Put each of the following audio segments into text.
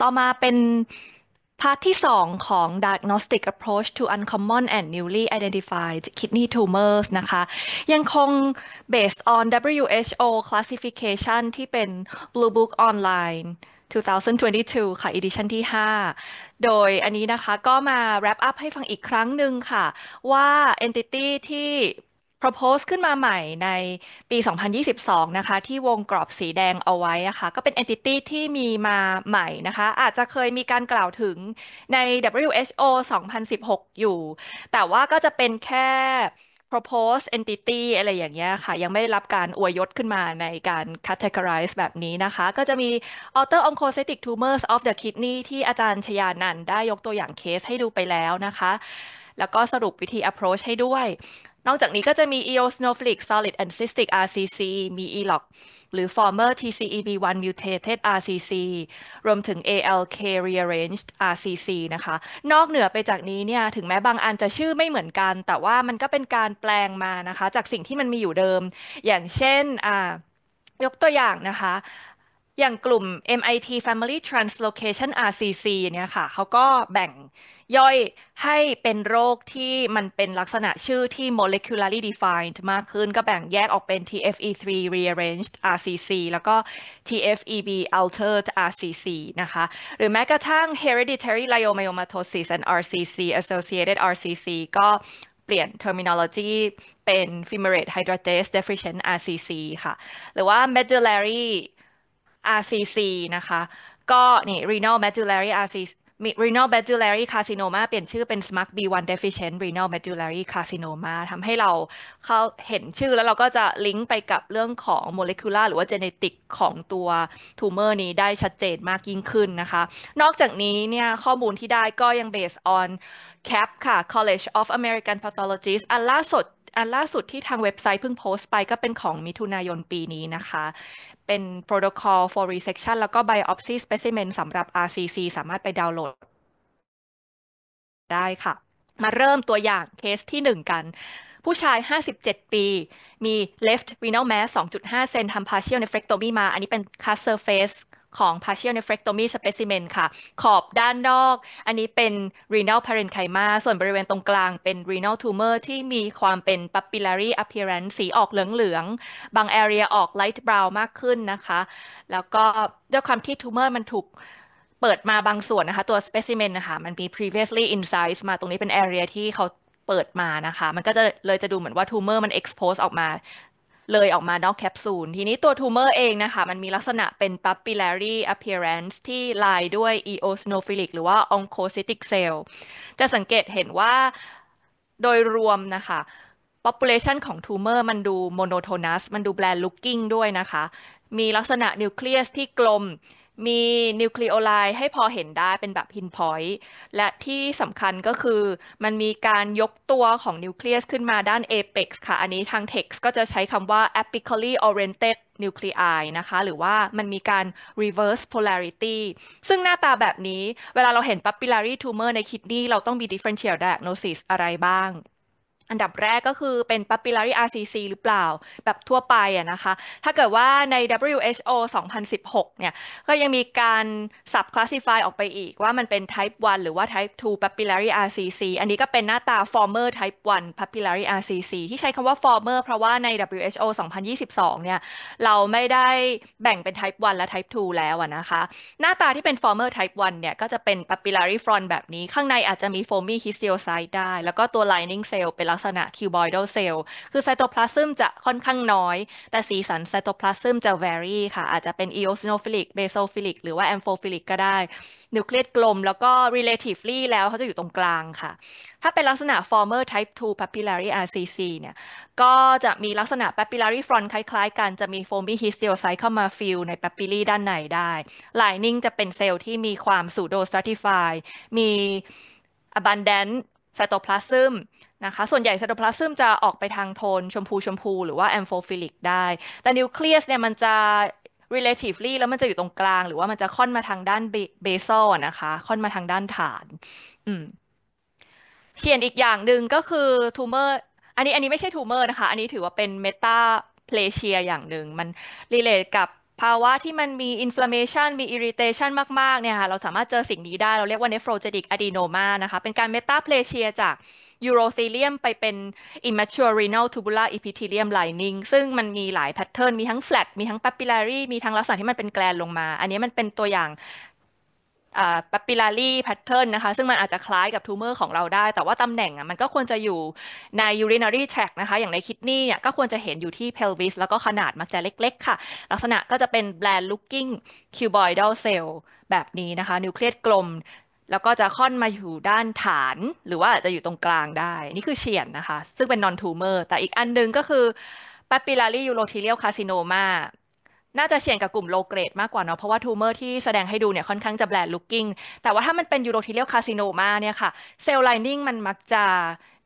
ต่อมาเป็นพาร์ทที่ 2 ของ Diagnostic Approach to Uncommon and Newly Identified Kidney Tumors นะคะยังคง based on WHO classification ที่เป็น Blue Book Online 2022 ค่ะ edition ที่ 5 โดยอันนี้นะคะก็มา wrap up ให้ฟังอีกครั้งหนึ่งค่ะว่า entity ที่ propose ขึ้นมาใหม่ในปี 2022 นะคะ ที่วงกรอบสีแดงเอาไว้ะคะ่ะก็เป็น entity ที่มีมาใหม่นะคะ อาจจะเคยมีการกล่าวถึงใน WHO 2016 อยู่ แต่ว่าก็จะเป็นแค่ propose entity อะไรอย่างเงี้ยค่ะยังไม่ได้รับการอวยยศขึ้นมาในการ categorize แบบนี้นะคะ ก็จะมี alter oncocytic tumors of the kidney ที่อาจารย์ชยานันได้ยกตัวอย่างเคสให้ดูไปแล้วนะคะ แล้วก็สรุปวิธี approach ให้ด้วยนอกจากนี้ก็จะมี EO Snowflake Solid and Cystic RCC มี ELOC หรือ Former TCEB1 Mutated RCC รวมถึง ALK Rearranged RCC นะคะ นอกเหนือไปจากนี้เนี่ย ถึงแม้บางอันจะชื่อไม่เหมือนกัน แต่ว่ามันก็เป็นการแปลงมานะคะ จากสิ่งที่มันมีอยู่เดิม อย่างเช่น อ่า ยกตัวอย่างนะคะอย่างกลุ่ม MIT Family Translocation RCC เนี่ยค่ะเขาก็แบ่งย่อยให้เป็นโรคที่มันเป็นลักษณะชื่อที่ molecularly defined มากขึ้นก็แบ่งแยกออกเป็น TFE3 rearranged RCC แล้วก็ TFEB altered RCC นะคะ หรือแม้กระทั่ง hereditary leiomyomatosis and RCC associated RCC ก็เปลี่ยน terminology เป็น fumarate hydrase deficient RCC ค่ะ หรือว่า medullary RCC นะคะ ก็นี่ Renal Medullary RCC Renal Medullary Carcinoma เปลี่ยนชื่อเป็น SMAC B1 Deficient Renal Medullary Carcinoma ทำให้เราเข้าเห็นชื่อแล้วเราก็จะลิงก์ไปกับเรื่องของโมเลกุล่าหรือว่าเจเนติกของตัวทูเมอร์นี้ได้ชัดเจนมากยิ่งขึ้นนะคะ นอกจากนี้เนี่ยข้อมูลที่ได้ก็ยัง based on CAP ค่ะ College of American Pathologists อันล่าสุดอันล่าสุดที่ทางเว็บไซต์เพิ่งโพสต์ไปก็เป็นของมิถุนายนปีนี้นะคะ เป็นโปรโตคอล for resection แล้วก็ biopsy specimen สำหรับ RCC สามารถไปดาวน์โหลด ได้ค่ะ มาเริ่มตัวอย่างเคสที่1 กัน ผู้ชาย 57 ปี มี left renal mass 2.5เซนทำ partial nephrectomy มา อันนี้เป็น cast surface ของ partial nephrectomy specimen ค่ะ ขอบด้านนอก อันนี้เป็น renal parenchyma ส่วนบริเวณตรงกลางเป็น renal tumor ที่มีความเป็น papillary appearance สีออกเหลือง ๆ บาง area ออก light brown มากขึ้นนะคะ แล้วก็ด้วยความที่ tumor มันถูกเปิดมาบางส่วนนะคะ ตัว specimen นะคะมันมี previously incised มาตรงนี้เป็น area ที่เขาเปิดมานะคะ มันก็จะเลยจะดูเหมือนว่า tumor มัน expose ออกมาเลยออกมานอกแคปซูล ทีนี้ตัวทูเมอร์เองนะคะ มันมีลักษณะเป็น papillary appearance ที่ลายด้วย eosinophilic หรือว่า oncocytic cell จะสังเกตเห็นว่าโดยรวมนะคะ population ของทูเมอร์มันดู monotonous มันดู bland looking ด้วยนะคะ มีลักษณะนิวเคลียสที่กลมมีนิวคลีโอไลน์ให้พอเห็นได้เป็นแบบพินพอยต์และที่สำคัญก็คือ มันมีการยกตัวของนิวเคลียสขึ้นมาด้านเ็กซ์ค่ะอันนี้ทางเท็กซ์ก็จะใช้คำว่า apically oriented nuclei นะคะ หรือว่ามันมีการ reverse polarity ซึ่งหน้าตาแบบนี้เวลาเราเห็น papillary tumor ในคิดนี้เราต้องมี differential diagnosis อะไรบ้างอันดับแรกก็คือเป็น papillary RCC หรือเปล่าแบบทั่วไปอะนะคะ ถ้าเกิดว่าใน WHO 2016 เนี่ยก็ยังมีการ sub classify ออกไปอีกว่ามันเป็น type 1 หรือว่า type 2 papillary RCC อันนี้ก็เป็นหน้าตา former type 1 papillary RCC ที่ใช้คำว่า former เพราะว่าใน WHO 2022 เนี่ยเราไม่ได้แบ่งเป็น type 1 และ type 2 แล้วนะคะ หน้าตาที่เป็น former type 1เนี่ยก็จะเป็น papillary front แบบนี้ข้างในอาจจะมี foamy histiocyte ได้แล้วก็ตัว lining cell เป็นลัลักษณะ cuboidal cell คือไซโตพลาซึมจะค่อนข้างน้อย แต่สีสันไซโตพลาซึมจะ vary ค่ะ อาจจะเป็น eosinophilic basophilic หรือว่า amphophilic ก็ได้นิวเคลียสกลม แล้วก็ relatively แล้วเขาจะอยู่ตรงกลางค่ะ ถ้าเป็นลักษณะ former type 2 papillary RCC เนี่ย ก็จะมีลักษณะ papillary front คล้ายๆ กัน จะมี foamy histiocyte เข้ามา fill ใน p a p i l l a r y ด้านในได้ lining จะเป็นเซลล์ที่มีความ pseudo stratify มี abundant ไซโตพลาซึมนะคะ ส่วนใหญ่ไซโตพลาซึมจะออกไปทางโทนชมพูชมพูหรือว่าแอมโฟฟิลิกได้ แต่นิวเคลียสเนี่ยมันจะ relatively แล้วมันจะอยู่ตรงกลางหรือว่ามันจะค่อนมาทางด้านเบซอลนะคะ ค่อนมาทางด้านฐานอืมเฉียนอีกอย่างหนึ่งก็คือทูเมอร์อันนี้อันนี้ไม่ใช่ทูเมอร์นะคะอันนี้ถือว่าเป็นเมตาเพลเชียอย่างหนึ่งมันรีเลทกับภาวะที่มันมีอินฟลามเอชันมีอิริเตชันมากๆเนี่ยค่ะเราสามารถเจอสิ่งนี้ได้ เราเรียกว่าเนฟโรเจติกอะดีโนมานะคะเป็นการเมตาเพลเชียจากยูโรซีเลียมไปเป็นอิมม t ชัวรีนอลทูบูล่าอีพิ h e l i u m l i n i n ซึ่งมันมีหลายแพทเทิร์นมีทั้งแฟลตมีทั้งปัป i ิลารีมีทั้งลักษณะที่มันเป็นแกลนลงมา อันนี้มันเป็นตัวอย่างปัปปิลารีแพทเทิร์นนะคะ ซึ่งมันอาจจะคล้ายกับทูเมอร์ของเราได้ แต่ว่าตำแหน่งอ่ะมันก็ควรจะอยู่ใน urinary tract นะคะอย่างในคิดนี่เนี่ยก็ควรจะเห็นอยู่ที่ pelvis แล้วก็ขนาดมักจะเล็กๆ ค่ะ ลักษณะก็จะเป็น bland looking cuboidal cell แบบนี้นะคะนิวเคลียสกลมแล้วก็จะค่อนมาอยู่ด้านฐาน หรือว่าอาจจะอยู่ตรงกลางได้นี่คือเฉียนนะคะซึ่งเป็น non tumor แต่อีกอันนึงก็คือ papillary urothelial carcinoma น่าจะเฉียงกับกลุ่มโลเกรดมากกว่าเนาะเพราะว่าทูเมอร์ที่แสดงให้ดูเนี่ยค่อนข้างจะแบลดลุคกิ้ง แต่ว่าถ้ามันเป็นยูโรทีเลียลคาซิโนมาเนี่ยค่ะ เซลล์ไลนิ่งมันมักจะ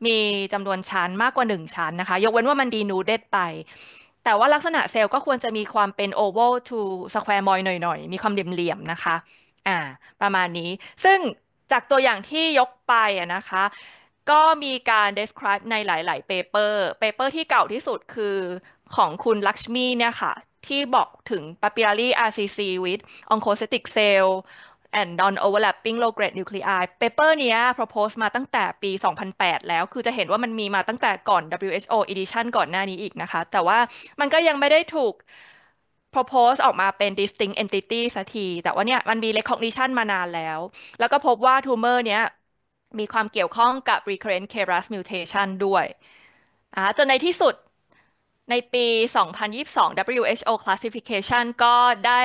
มีจำนวนชั้นมากกว่า 1 ชั้นนะคะ ยกเว้นว่ามันดีนูเดตไป แต่ว่าลักษณะเซลล์ก็ควรจะมีความเป็นโอเวอร์ทูสแควร์มอยหน่อยๆ มีความเหลี่ยมๆนะคะอ่าประมาณนี้ ซึ่งจากตัวอย่างที่ยกไปนะคะ ก็มีการ describe ในหลายๆ paper paper ที่เก่าที่สุดคือของคุณลักชมีเนี่ยค่ะที่บอกถึง papillary RCC with oncocytic cell and non overlapping low grade nuclei paper เนี้ย propose มาตั้งแต่ปี 2008 แล้ว คือจะเห็นว่ามันมีมาตั้งแต่ก่อน WHO edition ก่อนหน้านี้อีกนะคะ แต่ว่ามันก็ยังไม่ได้ถูก propose ออกมาเป็น distinct entity สักที แต่ว่าเนี่ยมันมี recognition มานานแล้ว แล้วก็พบว่า tumor เนี้ยมีความเกี่ยวข้องกับ recurrent KRAS mutation ด้วยอ่าจนในที่สุดในปี 2022 WHO classification ก็ได้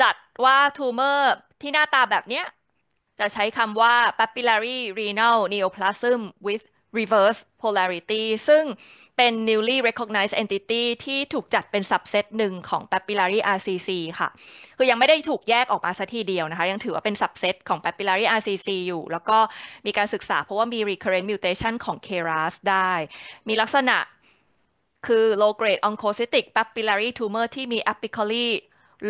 จัดว่าทูเมอร์ที่หน้าตาแบบเนี้ยจะใช้คำว่า papillary renal neoplasm with reverse polarity ซึ่งเป็น newly recognized entity ที่ถูกจัดเป็น subset หนึ่งของ papillary RCC ค่ะ คือยังไม่ได้ถูกแยกออกมาสัทีเดียวนะคะ ยังถือว่าเป็น subset ของ papillary RCC อยู่ แล้วก็มีการศึกษา เพราะว่ามี recurrent mutation ของ KRAS ได้ มีลักษณะคือ low grade oncocytic papillary tumor ที่มี apically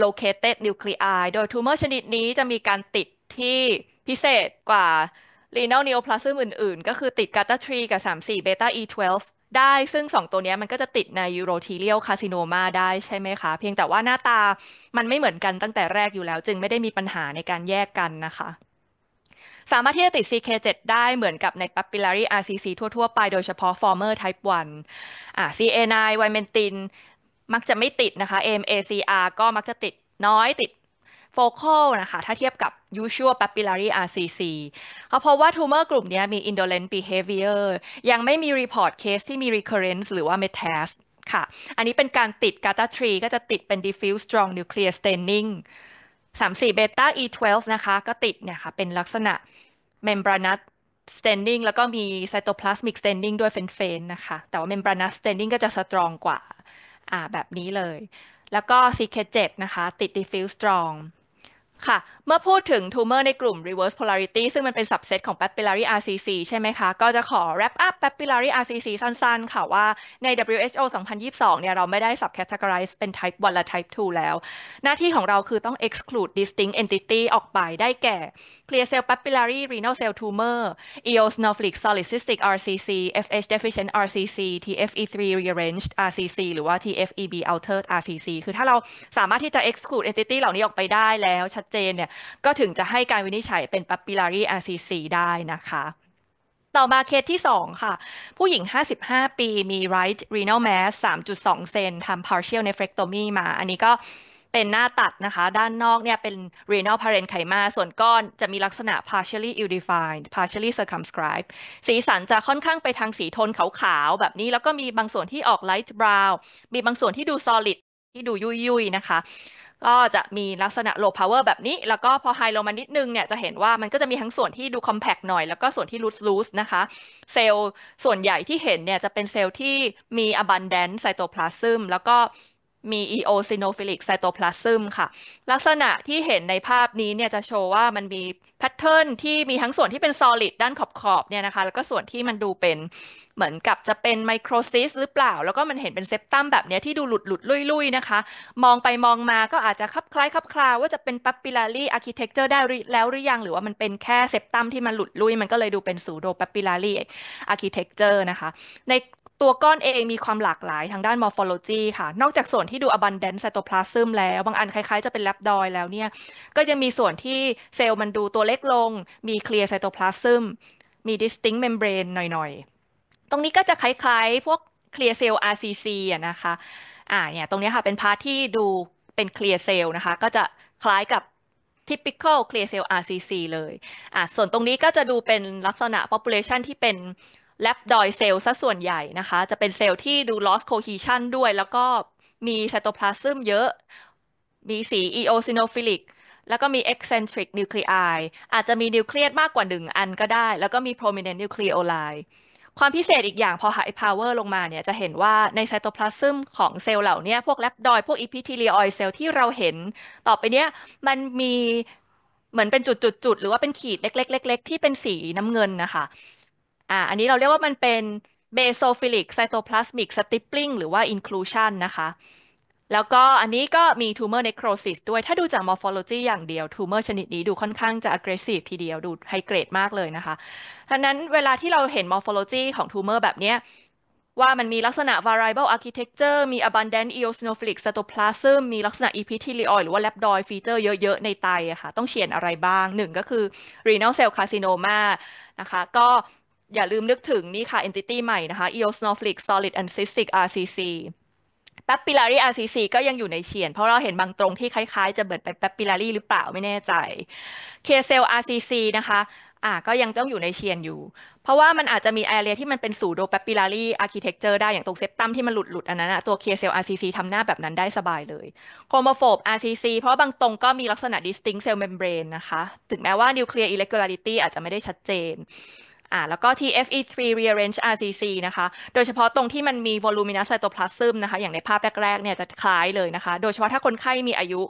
located nuclei โดย tumor ชนิดนี้จะมีการติดที่พิเศษกว่า renal neoplasm อื่น ๆ ก็คือติด GATA3 กับ 34 beta E12 ได้ ซึ่ง 2 ตัวนี้มันก็จะติดใน urothelial carcinoma ได้ใช่ไหมคะ เพียงแต่ว่าหน้าตามันไม่เหมือนกันตั้งแต่แรกอยู่แล้ว จึงไม่ได้มีปัญหาในการแยกกันนะคะสามารถที่จะติด CK7 ได้เหมือนกับใน papillary RCC ทั่วๆ ไป โดยเฉพาะ former type 1 CA9 ไวเมนตินมักจะไม่ติดนะคะ m a c r ก็มักจะติดน้อยติดโฟ c a ลนะคะ ถ้าเทียบกับ usual papillary RCC เขาพะว่า tumor กลุ่มนี้มี indolent behavior ยังไม่มี report case ที่มี recurrence หรือว่า metast ค่ะ อันนี้เป็นการติด GATA3 ก็จะติดเป็น diffuse strong nuclear staining 34เบต้า E12 นะคะ ก็ติดเนี่ยค่ะเป็นลักษณะเมมบรนัส standing แล้วก็มีไซโตพลาสมิก standing ด้วยเฟนๆนะคะ แต่ว่าเมมบรนัส standing ก็จะสตรองกว่าอ่า แบบนี้เลย แล้วก็ CK7 นะคะ ติด diffuse strong ค่ะ เมื่อพูดถึง tumor ในกลุ่ม reverse polarity ซึ่งมันเป็น subset ของ papillary RCC ใช่ไหมคะ ก็จะขอ wrap up papillary RCC สั้นๆ ค่ะ ว่าใน WHO 2022เนี่ยเราไม่ได้ subcategorize เป็น type 1 และ type 2 แล้ว หน้าที่ของเราคือต้อง exclude distinct entity ออกไปได้แก่ clear cell papillary renal cell tumor eosinophilic solid cystic RCC FH deficient RCC TFE3 rearranged RCC หรือว่า TFEB altered RCC คือถ้าเราสามารถที่จะ exclude entity เหล่านี้ออกไปได้แล้วชัดดเจนเนี่ยก็ถึงจะให้การวินิจฉัยเป็น papillary RCC ได้นะคะ ต่อมาเคสที่ 2 ค่ะ ผู้หญิง 55 ปีมี right renal mass 3.2 เซนทำ partial nephrectomy มา อันนี้ก็เป็นหน้าตัดนะคะ ด้านนอกเนี่ยเป็น renal parenchyma ส่วนก้อนจะมีลักษณะ partially ill-defined partially circumscribed สีสันจะค่อนข้างไปทางสีโทนขาวๆแบบนี้แล้วก็มีบางส่วนที่ออก light brown มีบางส่วนที่ดู solid ที่ดูยุยยๆนะคะก็จะมีลักษณะโลพาวเวอร์แบบนี้ แล้วก็พอไฮลงมานิดนึงเนี่ย จะเห็นว่ามันก็จะมีทั้งส่วนที่ดูคอมแพกหน่อย แล้วก็ส่วนที่ลูสลูสนะคะ เซลล์ส่วนใหญ่ที่เห็นเนี่ย จะเป็นเซลล์ที่มีอบันแดน c ไซโตพลาซึม แล้วก็มี eosinophilic cytoplasm ค่ะ ลักษณะที่เห็นในภาพนี้เนี่ยจะโชว์ว่ามันมีแพทเทิร์นที่มีทั้งส่วนที่เป็น solid ด้านขอบขอบเนี่ยนะคะ แล้วก็ส่วนที่มันดูเป็นเหมือนกับจะเป็นไมโครซิสหรือเปล่า แล้วก็มันเห็นเป็นเซปตัมแบบนี้ที่ดูหลุดหลุดลุยลุยนะคะ มองไปมองมาก็อาจจะคลับคล้ายคลับคลาว่าจะเป็นปัปปิลารีอาร์ค t e c t เจอร์ได้แล้วหรือยัง หรือว่ามันเป็นแค่เซปตัมที่มันหลุดลุย มันก็เลยดูเป็นสูโดปัปปิลารีอาร์ค h i t e เจอร์นะคะ ในตัวก้อนเองมีความหลากหลายทางด้าน morphology ค่ะ นอกจากส่วนที่ดู abundant ซโตพลาซึมแล้ว บางอันคล้าย ๆ จะเป็นแลปดอยแล้วเนี่ย ก็ยังมีส่วนที่เซลล์มันดูตัวเล็กลง มีเลียร์ไซโตพลาซึม มี distinct membrane หน่อยๆ ตรงนี้ก็จะคล้ายๆ พวกเคลียร์เซลล์ RCC อะนะคะ อ่า เนี่ย ตรงนี้ค่ะ เป็นพาร์ทที่ดูเป็นเคลียร์เซลล์นะคะ ก็จะคล้ายกับ typical clear cell RCC เลย อ่าส่วนตรงนี้ก็จะดูเป็นลักษณะ population ที่เป็นแลบดอยเซลล์ซะส่วนใหญ่นะคะ จะเป็นเซลล์ที่ดู loss cohesion ด้วย แล้วก็มีไซโตพลาซึมเยอะมีสี eosinophilic แล้วก็มี eccentric nuclei อาจจะมีนิวเคลียสมากกว่า 1 อันก็ได้ แล้วก็มี prominent nucleoli ความพิเศษอีกอย่างพอ high power ลงมาเนี่ยจะเห็นว่าในไซโตพลาซึมของเซลล์เหล่านี้ พวกแลปดอยพวก epithelioid เซลล์ที่เราเห็น ต่อไปเนี้ยมันมี เหมือนเป็นจุดๆ ๆ หรือว่าเป็นขีดเล็ก ๆๆที่เป็นสีน้ำเงินนะคะอ่าอันนี้เราเรียกว่ามันเป็น basophilic cytoplasmic stippling หรือว่า inclusion นะคะแล้วก็อันนี้ก็มี tumor necrosis ด้วย ถ้าดูจาก morphology อย่างเดียว tumor ชนิดนี้ดูค่อนข้างจะ aggressive ทีเดียวดู high grade มากเลยนะคะทังนั้นเวลาที่เราเห็น morphology ของ tumor แบบเนี้ยว่ามันมีลักษณะ variable architecture มี abundant eosinophilic cytoplasm มีลักษณะ epithelioid หรือว่า rhabdoid feature เยอะๆ ในไตอะค่ะ ต้องเขียนอะไรบ้างหนึ่งก็คือ renal cell carcinoma นะคะก็อย่าลืมนึกถึงนี่ค่ะ entity ใหม่นะคะ EOS n o w f l a k e Solid and Cystic RCC Papillary RCC ก็ยังอยู่ในเฉียน เพราะเราเห็นบางตรงที่คล้ายๆ จะเบิดไป Papillary หรือเปล่าไม่แน่ใจ KCell RCC นะคะอ่ก็ยังต้องอยู่ในเชียนอยู่ เพราะว่ามันอาจจะมีอเรียที่มันเป็นสูโดแปปิลารีอาร์ค i เ e ็กเจอร์ได้ อย่างตรงเซปตัมที่มันหลุดหลุดอันนั้นนะตัว KCell RCC ทำหน้าแบบนั้นได้สบายเลยโครโมโฟบ RCC เพราะบางตรงก็มีลักษณะ distinct cell membrane นะคะ ถึงแม้ว่า nuclear irregularity อาจจะไม่ได้ชัดเจนอ่าแล้วก็ TFE3 rearrange RCC นะคะ โดยเฉพาะตรงที่มันมี voluminous cytoplasm นะคะอย่างในภาพแรกๆเนี่ยจะคล้ายเลยนะคะ โดยเฉพาะถ้าคนไข้มีอายุ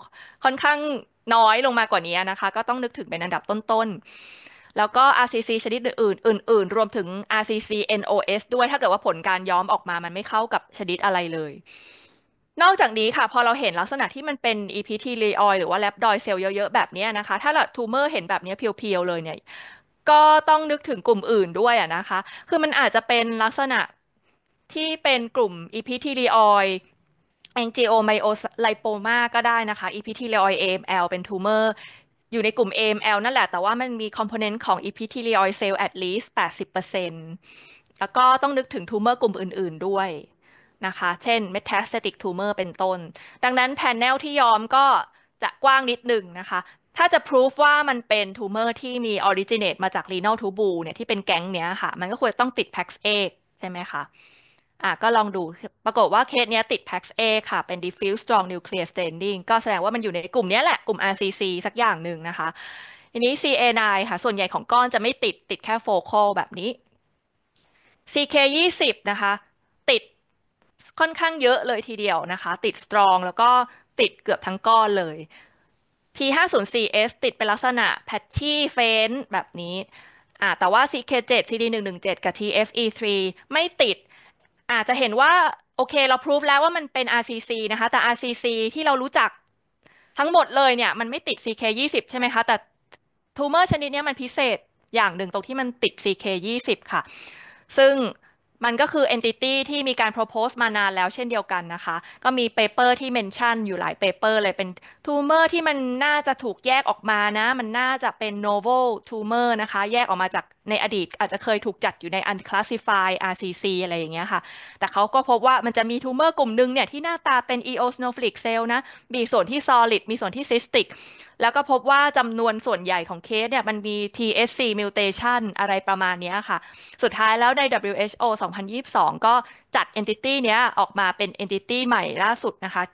ค่อนข้างน้อยลงมากว่านี้นะคะก็ต้องนึกถึงเป็นอันดับต้นๆ แล้วก็ RCC ชนิดอื่นๆ รวมถึง RCC NOS ด้วยถ้าเกิดว่าผลการย้อมออกมามันไม่เข้ากับชนิดอะไรเลย นอกจากนี้ค่ะพอเราเห็นลักษณะที่มันเป็น EPT l a y o i หรือว่า l a b d o i เซลล์เยอะๆแบบนี้นะคะถ้าเราทูเมอร์เห็นแบบนี้เพียวๆเลยเนี่ยก็ต้องนึกถึงกลุ่มอื่นด้วยอะนะคะ คือมันอาจจะเป็นลักษณะที่เป็นกลุ่ม epithelioid angiomyolipoma ก็ได้นะคะ epithelioid AML เป็น tumor อยู่ในกลุ่ม AML นั่นแหละแต่ว่ามันมีคอมโพเนนต์ของ epithelioid cell at least 80%แล้วก็ต้องนึกถึง tumor กลุ่มอื่นๆด้วยนะคะ เช่น metastatic tumor เป็นต้น ดังนั้นแพนเนลที่ยอมก็จะกว้างนิดหนึ่งนะคะถ้าจะพิสูจว่ามันเป็นทูเมอร์ที่มีออริจินเนตมาจากรีนอลทูบูเนี่ยที่เป็นแก๊งเนี้ยค่ะ มันก็ควรต้องติดแพ็กซ์เอกใช่ไหมคะอ่ะ ก็ลองดูปรากฏว่าเคสเนี้ยติดแพ็กซ์เอค่ะ เป็น diffuse strong nuclear staining ก็แสดงว่ามันอยู่ในกลุ่มนี้แหละ กลุ่ม RCC สักอย่างหนึ่งนะคะทีนี้ CA9 ค่ะ ส่วนใหญ่ของก้อนจะไม่ติดติดแค่โฟโคแบบนี้ CK20 นะคะ ติดค่อนข้างเยอะเลยทีเดียวนะคะ ติด strong แล้วก็ติดเกือบทั้งก้อนเลย P504S ติดเป็นลักษณะแพทชี่เฟนแบบนี้อ่าแต่ว่า CK7 CD117 กับ TFE3 ไม่ติด อาจจะเห็นว่า โอเคเราพิสูจแล้วว่ามันเป็น RCC นะคะ แต่ RCC ที่เรารู้จักทั้งหมดเลยเนี่ยมันไม่ติด CK20 ใช่ไหมคะ แต่ทูเมอร์ชนิดนี้มันพิเศษอย่างหนึ่งตรงที่มันติด CK20 ค่ะ ซึ่งมันก็คือ entity ที่มีการ propose มานานแล้วเช่นเดียวกันนะคะ ก็มี paper ที่ mention อยู่หลาย paper เลยเป็น tumor ที่มันน่าจะถูกแยกออกมานะ มันน่าจะเป็น novel tumor นะคะแยกออกมาจากในอดีตอาจจะเคยถูกจัดอยู่ใน unclassified RCC อะไรอย่างเงี้ยค่ะ แต่เขาก็พบว่ามันจะมีทูเมอร์กลุ่มหนึ่งเนี่ยที่หน้าตาเป็น eosinophilic cell นะ มีส่วนที่ solid มีส่วนที่ cystic แล้วก็พบว่าจำนวนส่วนใหญ่ของเคสเนี่ยมันมี TSC mutation อะไรประมาณนี้ค่ะ สุดท้ายแล้วใน WHO 2022 ก็จัด entity เนี้ยออกมาเป็น entity ใหม่ล่าสุดนะคะ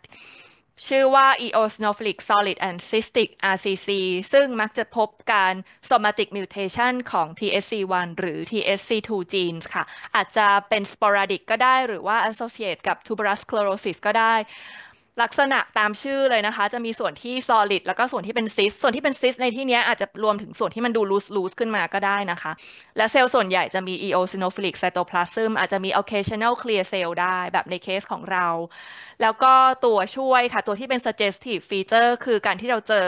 ชื่อว่า eosinophilic solid and cystic RCC ซึ่งมักจะพบการ somatic mutation ของ TSC1 หรือ TSC2 genes ค่ะ อาจจะเป็น sporadic ก็ได้ หรือว่า associate กับ tuberous sclerosis ก็ได้ลักษณะตามชื่อเลยนะคะ จะมีส่วนที่ solid แล้วก็ส่วนที่เป็น cyst ส่วนที่เป็น cyst ในที่นี้อาจจะรวมถึงส่วนที่มันดู loose loose ขึ้นมาก็ได้นะคะ และเซลล์ส่วนใหญ่จะมี eosinophilic cytoplasm อาจจะมี occasional clear cell ได้แบบในเคสของเรา แล้วก็ตัวช่วยค่ะ ตัวที่เป็น suggestive feature คือการที่เราเจอ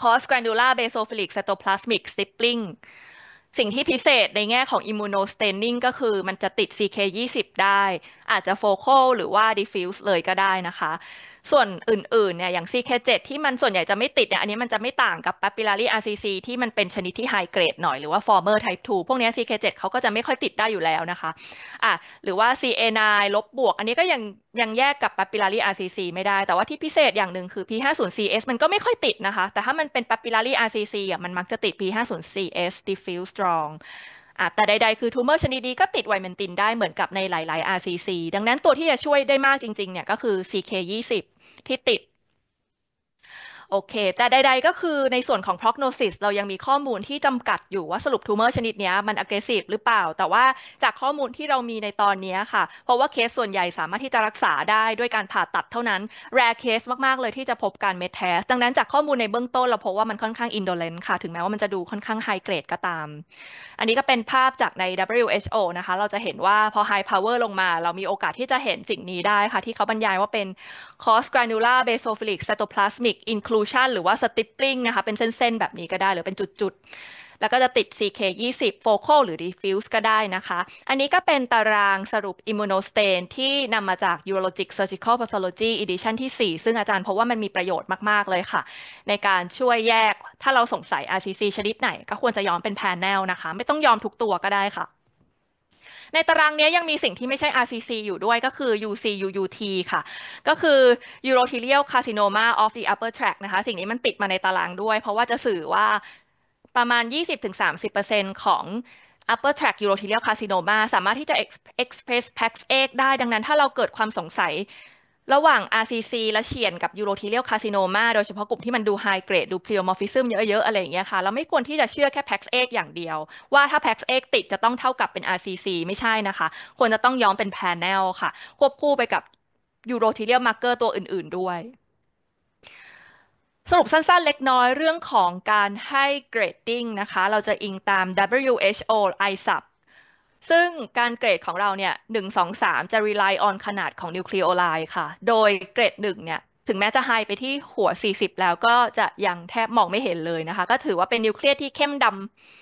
cos granula r basophilic cytoplasmic stippling สิ่งที่พิเศษในแง่ของ immunostaining ก็คือมันจะติด CK20 ได้ อาจจะ focal หรือว่า diffuse เลยก็ได้นะคะส่วนอื่นๆเนี่ยอย่าง CK7 ที่มันส่วนใหญ่จะไม่ติดเนี่ยอันนี้มันจะไม่ต่างกับ Papillary RCC ที่มันเป็นชนิดที่ไฮเกรดหน่อยหรือว่า former type 2 พวกนี้ CK7 เขาก็จะไม่ค่อยติดได้อยู่แล้วนะคะอ่ะหรือว่า CA9 ลบบวก อันนี้ก็ยังยังแยกกับ Papillary RCC ไม่ได้ แต่ว่าที่พิเศษอย่างหนึ่งคือ P50CS มันก็ไม่ค่อยติดนะคะ แต่ถ้ามันเป็น Papillary RCC อ่ะมันมักจะติด P50CS diffuse strong แต่ใด ๆ คือทูเมอร์ชนิดนี้ก็ติดไวเมนตินได้เหมือนกับในหลายๆ RCC ดังนั้นตัวที่จะช่วยได้มากจริงๆเนี่ยก็คือ CK20 ที่ติดโอเค แต่ใดๆ ก็คือในส่วนของ prognosis เรายังมีข้อมูลที่จำกัดอยู่ว่าสรุปทเมอร์ชนิดนี้มัน aggressive หรือเปล่า แต่ว่าจากข้อมูลที่เรามีในตอนนี้ค่ะ เพราะว่าเคสส่วนใหญ่สามารถที่จะรักษาได้ด้วยการผ่าตัดเท่านั้น rare case มากๆเลยที่จะพบการเมทแทสดังนั้นจากข้อมูลในเบื้องต้นเราพบว่ามันค่อนข้าง indolent ค่ะ ถึงแม้ว่ามันจะดูค่อนข้าง high grade ก็ตาม อันนี้ก็เป็นภาพจากใน WHO นะคะ เราจะเห็นว่าพอ high power ลงมา เรามีโอกาสที่จะเห็นสิ่งนี้ได้ค่ะ ที่เขาบรรยายว่าเป็น cos granular basophilic cytoplasmic inclusion e u s i o n หรือว่า Stippling นะคะเป็นเส้นๆแบบนี้ก็ได้หรือเป็นจุดๆแล้วก็จะติด CK20 Focal หรือ Diffuse ก็ได้นะคะ อันนี้ก็เป็นตารางสรุป Immunostain ที่นำมาจาก Urologic Surgical Pathology Edition ที่ 4 ซึ่งอาจารย์เพราะว่ามันมีประโยชน์มาก ๆ เลยค่ะ ในการช่วยแยกถ้าเราสงสัย RCC ชนิดไหนก็ควรจะยอมเป็นแพนแนลนะคะ ไม่ต้องยอมทุกตัวก็ได้ค่ะในตารางนี้ยังมีสิ่งที่ไม่ใช่ RCC อยู่ด้วยก็คือ UCUUT ค่ะ ก็คือ urothelial carcinoma of the upper tract นะคะ สิ่งนี้มันติดมาในตารางด้วย เพราะว่าจะสื่อว่าประมาณ 20-30%ของ upper tract urothelial carcinoma สามารถที่จะ express PAX8 ได้ดังนั้นถ้าเราเกิดความสงสัยระหว่าง RCC และเฉียนกับยูโรทีเ i ียลคา c ิโนมาโดยเฉพาะกลุ่มที่มันดูไฮเกรดดูเพลียวมอร์ฟิซึมเยอะ ๆ อะไรอย่างเงี้ยค่ะ เราไม่ควรที่จะเชื่อแค่ PAX A อย่างเดียว ว่าถ้า PAX A ติดจะต้องเท่ากับเป็น RCC ไม่ใช่นะคะ ควรจะต้องย้อมเป็นแพนเนลค่ะ ควบคู่ไปกับยูโรทีเ i ียลมาร์เกอร์ตัวอื่นๆ ด้วยสรุปสั้นๆ เล็กน้อยเรื่องของการให้เกรดดิ้งนะคะเราจะอิงตาม WHO ISAP ซึ่งการเกรดของเราเนี่ย หนึ่งสองสามจะ rely on ขนาดของนิวคลีโอไลน์ค่ะ โดยเกรดหนึ่งเนี่ย ถึงแม้จะไฮไปที่หัว 40 แล้วก็จะยังแทบมองไม่เห็นเลยนะคะ ก็ถือว่าเป็นนิวเคลียสที่เข้มด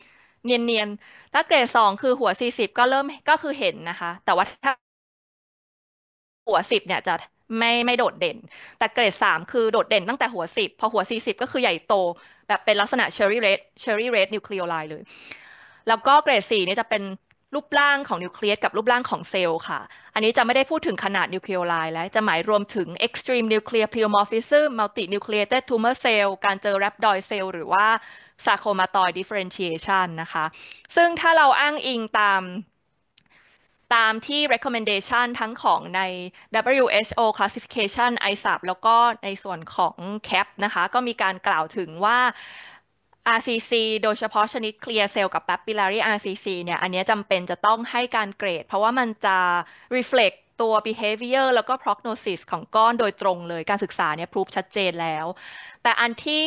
ำเนียนๆ ถ้าเกรด 2 คือหัว 40 ก็เริ่มก็คือเห็นนะคะ แต่ว่าถ้าหัว 10เนี่ยจะไม่ไม่โดดเด่น แต่เกรด 3 คือโดดเด่นตั้งแต่หัว 10 พอหัว 40 ก็คือใหญ่โตแบบเป็นลักษณะเชอร์รี่เรดเชอร์รี่เรดนิวคลีโอไลเลย แล้วก็เกรด4นี่จะเป็นรูปร่างของนิวเคลียสกับรูปร่างของเซลล์ค่ะ อันนี้จะไม่ได้พูดถึงขนาดนิวเคลียร์ไลน์แล้ว จะหมายรวมถึง extreme nuclear pleomorphism multi nucleated tumor cell การเจอ r ร a ด d o i d cell หรือว่า sarcomatoid differentiation นะคะ ซึ่งถ้าเราอ้างอิงตาม ตามที่ recommendation ทั้งของใน WHO classification ISAP แล้วก็ในส่วนของ CAP นะคะ ก็มีการกล่าวถึงว่า RCC โดยเฉพาะชนิด Clear Cell กับ Papillary RCC เนี่ยอันนี้จำเป็นจะต้องให้การเกรด เพราะว่ามันจะ reflect ตัว behavior แล้วก็ prognosis ของก้อนโดยตรงเลยการศึกษาเนี่ยพิสูจชัดเจนแล้ว แต่อันที่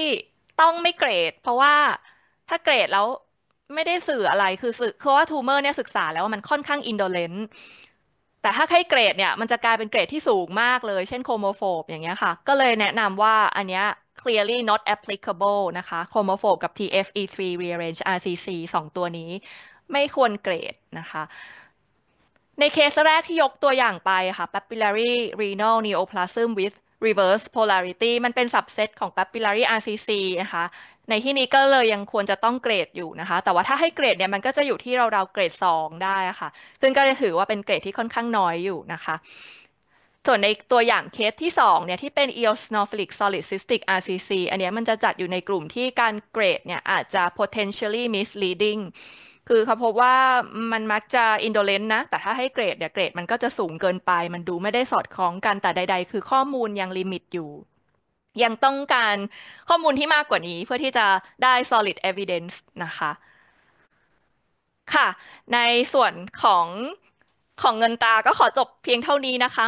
ต้องไม่เกรด เพราะว่าถ้าเกรดแล้วไม่ได้สื่ออะไรคือสื่อเพราะว่าทูเมอร์เนี่ยศึกษาแล้วว่ามันค่อนข้าง indolent แต่ถ้าให้เกรดเนี่ยมันจะกลายเป็นเกรดที่สูงมากเลยเช่นโคโมโฟบอย่างเงี้ยค่ะ ก็เลยแนะนำว่าอันเนี้ย clearly not applicable นะคะ chromophobe กับ TFE3 rearrange RCC 2 ตัวนี้ ไม่ควรเกรดนะคะ ในเคสแรกที่ยกตัวอย่างไปค่ะ papillary renal neoplasm with reverse polarity มันเป็น subset ของ papillary RCC นะคะ ในที่นี้ก็เลยยังควรจะต้องเกรดอยู่นะคะ แต่ว่าถ้าให้เกรดเนี่ยมันก็จะอยู่ที่เราเราเกรด 2 ได้ค่ะ ซึ่งก็จะถือว่าเป็นเกรดที่ค่อนข้างน้อยอยู่นะคะส่วนในตัวอย่างเคสที่2เนี่ยที่เป็น eosinophilic solid cystic RCC อันนี้มันจะจัดอยู่ในกลุ่มที่การเกรดเนี่ยอาจจะ potentially misleading คือเขาพบว่ามันมักจะ indolent นะแต่ถ้าให้เกรดเนี่ยเกรดมันก็จะสูงเกินไป มันดูไม่ได้สอดคล้องกัน แต่ใด ๆ คือข้อมูลยังลิมิตอยู่ ยังต้องการข้อมูลที่มากกว่านี้เพื่อที่จะได้ solid evidence นะคะค่ะ ในส่วนของของเงินตาก็ขอจบเพียงเท่านี้นะคะ